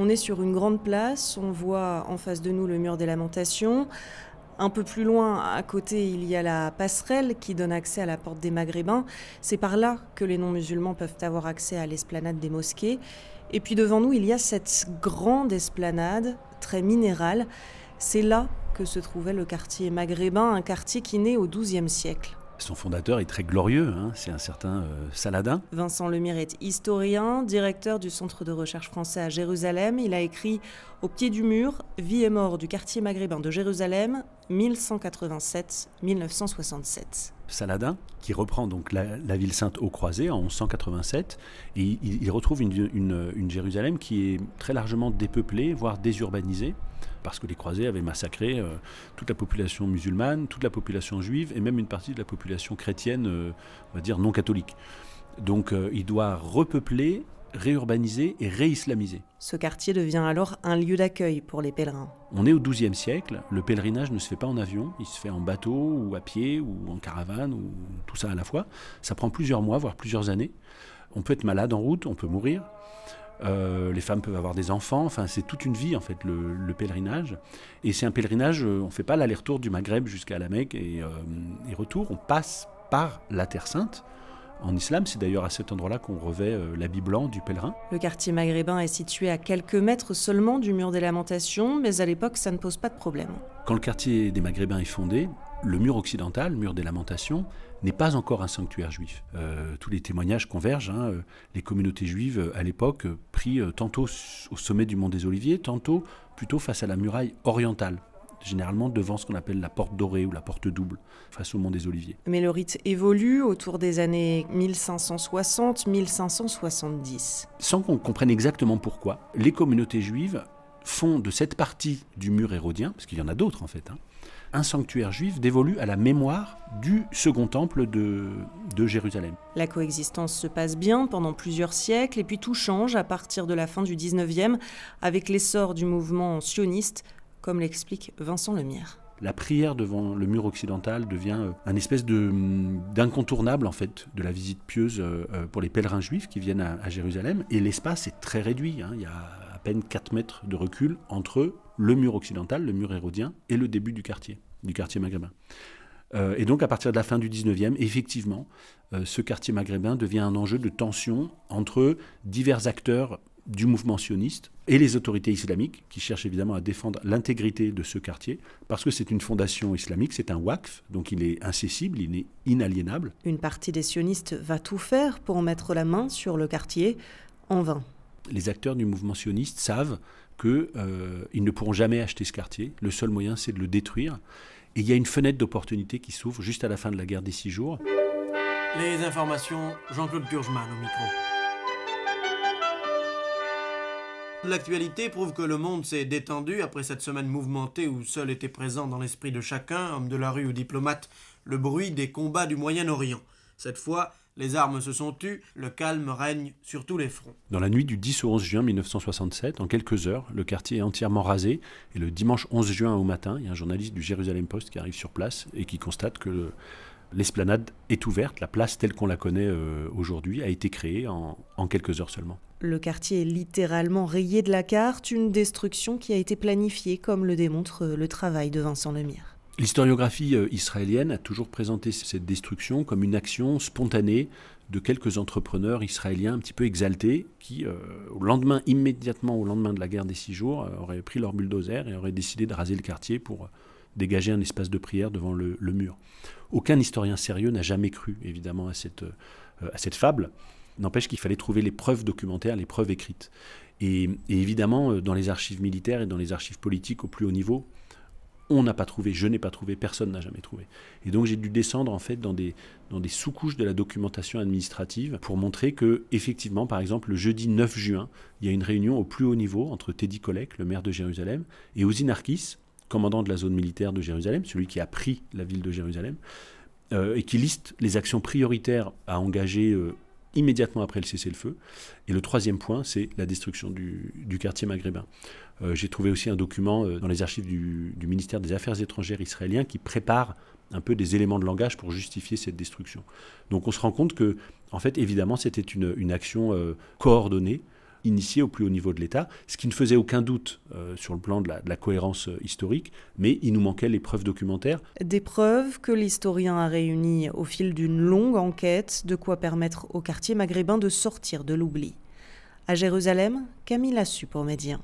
On est sur une grande place, on voit en face de nous le mur des lamentations. Un peu plus loin, à côté, il y a la passerelle qui donne accès à la porte des Maghrébins. C'est par là que les non-musulmans peuvent avoir accès à l'esplanade des mosquées. Et puis devant nous, il y a cette grande esplanade, très minérale. C'est là que se trouvait le quartier maghrébin, un quartier qui naît au XIIe siècle. Son fondateur est très glorieux, hein. c'est un certain euh, Saladin. Vincent Lemire est historien, directeur du Centre de recherche français à Jérusalem. Il a écrit Au pied du mur, vie et mort du quartier maghrébin de Jérusalem, 1187-1967. Saladin, qui reprend donc la, ville sainte aux croisés en 1187, et il, retrouve une, Jérusalem qui est très largement dépeuplée, voire désurbanisée, parce que les croisés avaient massacré euh, toute la population musulmane, toute la population juive, et même une partie de la population chrétienne, euh, on va dire non catholique. Donc euh, il doit repeupler réurbanisé et réislamisé. Ce quartier devient alors un lieu d'accueil pour les pèlerins. On est au XIIe siècle, le pèlerinage ne se fait pas en avion, il se fait en bateau ou à pied ou en caravane ou tout ça à la fois. Ça prend plusieurs mois, voire plusieurs années. On peut être malade en route, on peut mourir. Euh, les femmes peuvent avoir des enfants, enfin c'est toute une vie en fait le, pèlerinage. Et c'est un pèlerinage, euh, on ne fait pas l'aller-retour du Maghreb jusqu'à la Mecque et euh, retour, on passe par la Terre Sainte, en islam, c'est d'ailleurs à cet endroit-là qu'on revêt euh, l'habit blanc du pèlerin. Le quartier maghrébin est situé à quelques mètres seulement du mur des lamentations, mais à l'époque, ça ne pose pas de problème. Quand le quartier des maghrébins est fondé, le mur occidental, le mur des lamentations, n'est pas encore un sanctuaire juif. Euh, tous les témoignages convergent. Hein. les communautés juives, à l'époque, prient euh, tantôt au sommet du mont des Oliviers, tantôt plutôt face à la muraille orientale généralement devant ce qu'on appelle la porte dorée ou la porte double, face au mont des Oliviers. Mais le rite évolue autour des années 1560-1570. Sans qu'on comprenne exactement pourquoi, les communautés juives font de cette partie du mur hérodien, parce qu'il y en a d'autres en fait, hein, un sanctuaire juif dévolu à la mémoire du Second Temple de, de, Jérusalem. La coexistence se passe bien pendant plusieurs siècles et puis tout change à partir de la fin du 19e avec l'essor du mouvement sioniste comme l'explique Vincent Lemire la prière devant le mur occidental devient euh, un espèce hum, d'incontournable en fait de la visite pieuse euh, euh, pour les pèlerins juifs qui viennent à, Jérusalem et l'espace est très réduit hein. il y a à peine 4 mètres de recul entre le mur occidental, le mur hérodien et le début du quartier, du quartier maghrébin. et donc à partir de la fin du 19e, effectivement, ce quartier maghrébin devient un enjeu de tension entre divers acteurs du mouvement sioniste et les autorités islamiques qui cherchent évidemment à défendre l'intégrité de ce quartier parce que c'est une fondation islamique, c'est un wakf, donc il est incessible, il est inaliénable. Une partie des sionistes va tout faire pour mettre la main sur le quartier en vain. Les acteurs du mouvement sioniste savent qu'ils euh, ne pourront jamais acheter ce quartier, le seul moyen c'est de le détruire. Et il y a une fenêtre d'opportunité qui s'ouvre juste à la fin de la guerre des six jours. Les informations, Jean-Claude Burgeman au micro. L'actualité prouve que le monde s'est détendu après cette semaine mouvementée où seul était présent dans l'esprit de chacun, homme de la rue ou diplomate, le bruit des combats du Moyen-Orient. Cette fois, les armes se sont tues, le calme règne sur tous les fronts. Dans la nuit du 10 au 11 juin 1967, en quelques heures, le quartier est entièrement rasé et le dimanche 11 juin au matin, il y a un journaliste du Jérusalem Post qui arrive sur place et qui constate que l'esplanade est ouverte, la place telle qu'on la connaît euh, aujourd'hui a été créée en quelques heures seulement. Le quartier est littéralement rayé de la carte, une destruction qui a été planifiée, comme le démontre euh, le travail de Vincent Lemire. L'historiographie euh, israélienne a toujours présenté cette destruction comme une action spontanée de quelques entrepreneurs israéliens un petit peu exaltés qui, euh, au lendemain, immédiatement au lendemain de la guerre des six jours, auraient pris leur bulldozer et auraient décidé de raser le quartier pour dégager un espace de prière devant le, mur. Aucun historien sérieux n'a jamais cru, évidemment, à cette fable. N'empêche qu'il fallait trouver les preuves documentaires, les preuves écrites. Et, évidemment, euh, dans les archives militaires et dans les archives politiques au plus haut niveau, on n'a pas trouvé, je n'ai pas trouvé, personne n'a jamais trouvé. Et donc j'ai dû descendre en fait dans des, dans des sous-couches de la documentation administrative pour montrer que, effectivement, par exemple, le jeudi 9 juin, il y a une réunion au plus haut niveau entre Teddy Kollek, le maire de Jérusalem, et Ozinarkis, commandant de la zone militaire de Jérusalem, celui qui a pris la ville de Jérusalem, euh, et qui liste les actions prioritaires à engager euh, immédiatement après le cessez-le-feu. Et le troisième point, c'est la destruction du, quartier maghrébin. Euh, j'ai trouvé aussi un document euh, dans les archives du, ministère des Affaires étrangères israélien qui prépare un peu des éléments de langage pour justifier cette destruction. Donc on se rend compte que, en fait, évidemment, c'était une, action euh, coordonnée initié au plus haut niveau de l'État, ce qui ne faisait aucun doute euh, sur le plan de la, cohérence euh, historique, mais il nous manquait les preuves documentaires. Des preuves que l'historien a réunies au fil d'une longue enquête, de quoi permettre au quartier maghrébin de sortir de l'oubli. À Jérusalem, Camille su pour Médien.